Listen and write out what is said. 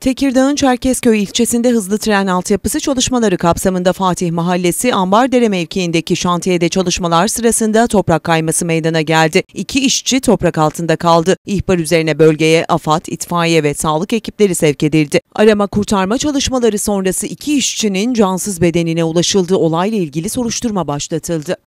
Tekirdağ'ın Çerkezköy ilçesinde hızlı tren altyapısı çalışmaları kapsamında Fatih Mahallesi Ambardere mevkiindeki şantiyede çalışmalar sırasında toprak kayması meydana geldi. İki işçi toprak altında kaldı. İhbar üzerine bölgeye AFAD, itfaiye ve sağlık ekipleri sevk edildi. Arama kurtarma çalışmaları sonrası iki işçinin cansız bedenine ulaşıldı. Olayla ilgili soruşturma başlatıldı.